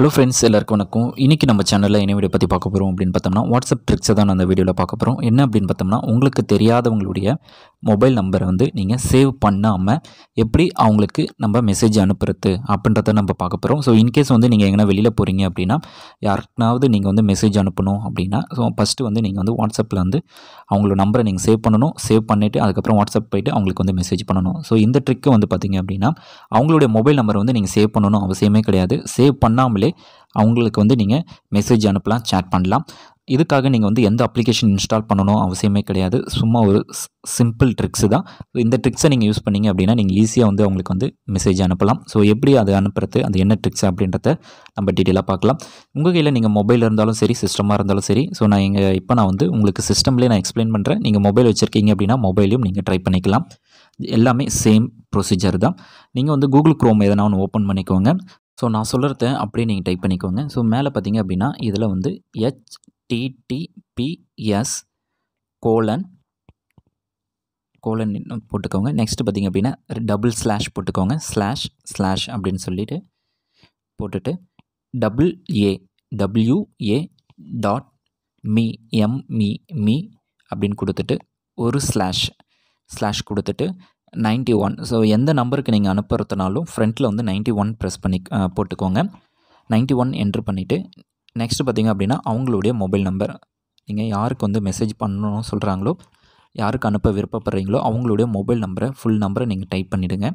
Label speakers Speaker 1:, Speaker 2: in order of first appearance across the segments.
Speaker 1: hello friends எல்லாருக்கும் வணக்கம் இன்றைக்கி நம்ம சேனலில் என்ன வீடியோ பற்றி பார்க்க போகிறோம் அப்படின்னு பார்த்தோம்னா வாட்ஸ்அப் ட்ரிக்ஸை தான் அந்த வீடியோவில் பார்க்க போகிறோம் என்ன அப்படின்னு பார்த்தோம்னா உங்களுக்கு தெரியாதவங்களுடைய மொபைல் நம்பரை வந்து நீங்கள் சேவ் பண்ணாமல் எப்படி அவங்களுக்கு நம்ம மெசேஜ் அனுப்புறது அப்படின்றத நம்ம பார்க்க போகிறோம் ஸோ இன்கேஸ் வந்து நீங்கள் எங்கன்னா வெளியில் போகிறீங்க அப்படின்னா யாருக்குனாவது நீங்கள் வந்து மெசேஜ் அனுப்பணும் அப்படின்னா ஸோ ஃபஸ்ட்டு வந்து நீங்கள் வந்து வாட்ஸ்அப்பில் வந்து அவங்களோட நம்பரை நீங்கள் சேவ் பண்ணணும் சேவ் பண்ணிவிட்டு அதுக்கப்புறம் வாட்ஸ்அப் போய்ட்டு அவங்களுக்கு வந்து மெசேஜ் பண்ணணும் ஸோ இந்த ட்ரிக்கு வந்து பார்த்திங்க அப்படின்னா அவங்களுடைய மொபைல் நம்பரை வந்து நீங்கள் சேவ் பண்ணணும் அவசியமே கிடையாது சேவ் பண்ணாமலே அவங்களுக்கு வந்து நீங்கள் மெசேஜ் அனுப்பலாம் சேட் பண்ணலாம் இதுக்காக நீங்கள் வந்து எந்த அப்ளிகேஷன் இன்ஸ்டால் பண்ணணும் அவசியமே கிடையாது சும்மா ஒரு சிம்பிள் ட்ரிக்ஸு தான் இந்த ட்ரிக்ஸை நீங்கள் யூஸ் பண்ணிங்க அப்படின்னா நீங்கள் ஈஸியாக வந்து அவங்களுக்கு வந்து மெசேஜ் அனுப்பலாம் ஸோ எப்படி அதை அனுப்புறது அது என்ன ட்ரிக்ஸ் அப்படின்றத நம்ம டீட்டெயிலாக பார்க்கலாம் உங்கள் கையில் நீங்கள் மொபைல் இருந்தாலும் சரி சிஸ்டமாக இருந்தாலும் சரி ஸோ நான் எங்கள் இப்போ நான் வந்து உங்களுக்கு சிஸ்டம்லேயே நான் எக்ஸ்பிளைன் பண்ணுறேன் நீங்கள் மொபைல் வச்சுருக்கீங்க அப்படின்னா மொபைலையும் நீங்கள் ட்ரை பண்ணிக்கலாம் எல்லாமே சேம் ப்ரொசீஜர் தான் நீங்கள் வந்து கூகுள் க்ரோம் எதனா ஒன்று ஓப்பன் பண்ணிக்கோங்க ஸோ நான் சொல்கிறத அப்படியே நீங்கள் டைப் பண்ணிக்கோங்க ஸோ மேலே பார்த்தீங்க அப்படின்னா இதில் வந்து ஹெச் டிடிபிஎஸ் கோலன் கோலன் போட்டுக்கோங்க நெக்ஸ்ட்டு பார்த்திங்க அப்படின்னா டபுள் ஸ்லாஷ் போட்டுக்கோங்க ஸ்லாஷ் ஸ்லாஷ் அப்படின்னு சொல்லிவிட்டு போட்டுட்டு double A WA dot me ME me அப்படின்னு கொடுத்துட்டு ஒரு ஸ்லாஷ் ஸ்லாஷ் கொடுத்துட்டு நைன்ட்டி ஒன் ஸோ எந்த நம்பருக்கு நீங்கள் அனுப்புறதுனாலும் ஃப்ரண்ட்டில் வந்து நைன்ட்டி ஒன் ப்ரெஸ் பண்ணி போட்டுக்கோங்க நைன்ட்டி ஒன் என்ட்ரு பண்ணிவிட்டு நெக்ஸ்ட்டு பார்த்திங்க அப்படின்னா அவங்களுடைய மொபைல் நம்பர் நீங்கள் யாருக்கு வந்து மெசேஜ் பண்ணணும்னு சொல்கிறாங்களோ யாருக்கு அனுப்ப விருப்பப்படுறீங்களோ அவங்களுடைய மொபைல் நம்பரை ஃபுல் நம்பரை நீங்கள் டைப் பண்ணிவிடுங்க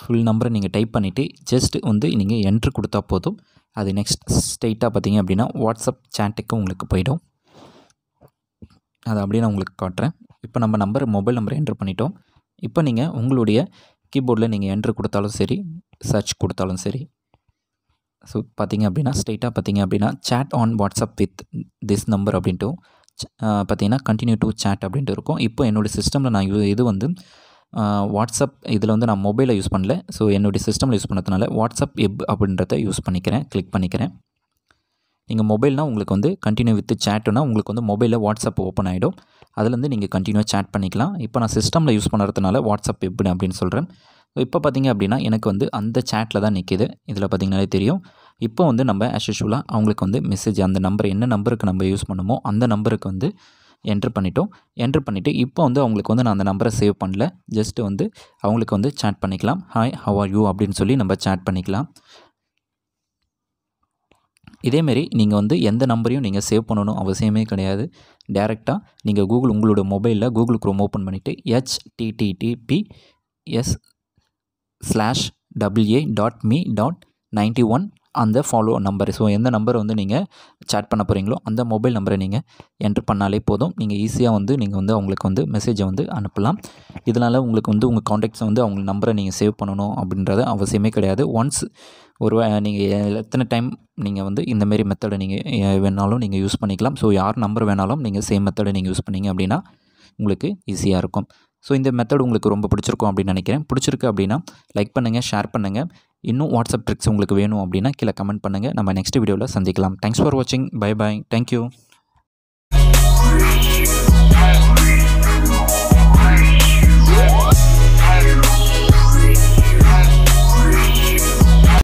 Speaker 1: ஃபுல் நம்பரை நீங்கள் டைப் பண்ணிவிட்டு ஜஸ்ட் வந்து நீங்கள் என்ட்ரு கொடுத்தா போதும் அது நெக்ஸ்ட் ஸ்டேட்டாக பார்த்தீங்க அப்படின்னா வாட்ஸ்அப் சேட்டுக்கு உங்களுக்கு போயிடும் அது அப்படியே நான் உங்களுக்கு காட்டுறேன் இப்போ நம்ம நம்பர் மொபைல் நம்பரை என்ட்ரு பண்ணிட்டோம் இப்போ நீங்கள் உங்களுடைய கீபோர்டில் நீங்கள் என்ட்ரு கொடுத்தாலும் சரி சர்ச் கொடுத்தாலும் சரி ஸோ பார்த்தீங்க அப்படின்னா ஸ்ட்ரெயிட்டாக பார்த்தீங்க அப்படின்னா chat on WhatsApp with this number அப்படின்ட்டு பார்த்தீங்கன்னா கண்டினியூ டு சேட் அப்படின்ட்டு இருக்கும் இப்போ என்னுடைய சிஸ்டமில் நான் யூ இது வந்து வாட்ஸ்அப் இதில் வந்து நான் மொபைலில் யூஸ் பண்ணல ஸோ என்னுடைய சிஸ்டமில் யூஸ் பண்ணதுனால வாட்ஸ்அப் எப் அப்படின்றத யூஸ் பண்ணிக்கிறேன் கிளிக் பண்ணிக்கிறேன் நீங்கள் மொபைல்னால் உங்களுக்கு வந்து கண்டினியூ வித் சேட்டுனால் உங்களுக்கு வந்து மொபைலில் வாட்ஸ்அப் ஓப்பன் ஆகிடும் அதுலேருந்து நீங்கள் கண்டினியூவாக சேட் பண்ணிக்கலாம் இப்போ நான் சிஸ்டமில் யூஸ் பண்ணுறதுனால வாட்ஸ்அப் எப்படி அப்படின்னு சொல்கிறேன் இப்போ பார்த்திங்க அப்படின்னா எனக்கு வந்து அந்த சேட்டில் தான் நிற்கிது இதில் பார்த்திங்கனாலே தெரியும் இப்போ வந்து நம்ம ஆஷிஷுவலாக அவங்களுக்கு வந்து மெசேஜ் அந்த நம்பர் என்ன நம்பருக்கு நம்ம யூஸ் பண்ணுமோ அந்த நம்பருக்கு வந்து என்ட்ரு பண்ணிட்டோம் என்ட்ரு பண்ணிவிட்டு இப்போ வந்து அவங்களுக்கு வந்து நான் அந்த நம்பரை சேவ் பண்ணல ஜஸ்ட்டு வந்து அவங்களுக்கு வந்து சேட் பண்ணிக்கலாம் ஹாய் ஹவ் ஆர் யூ அப்படின்னு சொல்லி நம்ம சேட் பண்ணிக்கலாம் இதேமாரி நீங்கள் வந்து எந்த நம்பரையும் நீங்கள் சேவ் பண்ணணும் அவசியமே கிடையாது டேரெக்டாக நீங்கள் கூகுள் உங்களோட மொபைலில் கூகுள் குரோம் ஓப்பன் பண்ணிவிட்டு HTTP S slash WA dot me dot ninety one அந்த ஃபாலோ நம்பர் ஸோ எந்த நம்பர் வந்து நீங்கள் சேட் பண்ண போகிறீங்களோ அந்த மொபைல் நம்பரை நீங்கள் என்ட்ரு பண்ணாலே போதும் நீங்கள் ஈஸியாக வந்து நீங்கள் வந்து அவங்களுக்கு வந்து மெசேஜை வந்து அனுப்பலாம் இதனால் உங்களுக்கு வந்து உங்கள் காண்டாக்ட்ஸை வந்து அவங்க நம்பரை நீங்கள் சேவ் பண்ணணும் அப்படின்றது அவசியமே கிடையாது ஒன்ஸ் ஒரு நீங்கள் எத்தனை டைம் நீங்கள் வந்து இந்தமாரி மெத்தடை நீங்கள் வேணாலும் நீங்கள் யூஸ் பண்ணிக்கலாம் ஸோ யார் நம்பர் வேணாலும் நீங்கள் சேம் மெத்தடை நீங்கள் யூஸ் பண்ணிங்க அப்படின்னா உங்களுக்கு ஈஸியாக இருக்கும் ஸோ இந்த மெத்தட் உங்களுக்கு ரொம்ப பிடிச்சிருக்கும் அப்படின்னு நினைக்கிறேன் பிடிச்சிருக்கு அப்படின்னா லைக் பண்ணுங்கள் ஷேர் பண்ணுங்கள் இன்னும் வாட்ஸ்அப் ட்ரிக்ஸ் உங்களுக்கு வேணும் அப்படின்னா கீழே கமெண்ட் பண்ணுங்கள் நம்ம நெக்ஸ்ட் வீடியோவில் சந்திக்கலாம் தேங்க்ஸ் ஃபார் வாட்சிங் பை பாய் தேங்க்யூ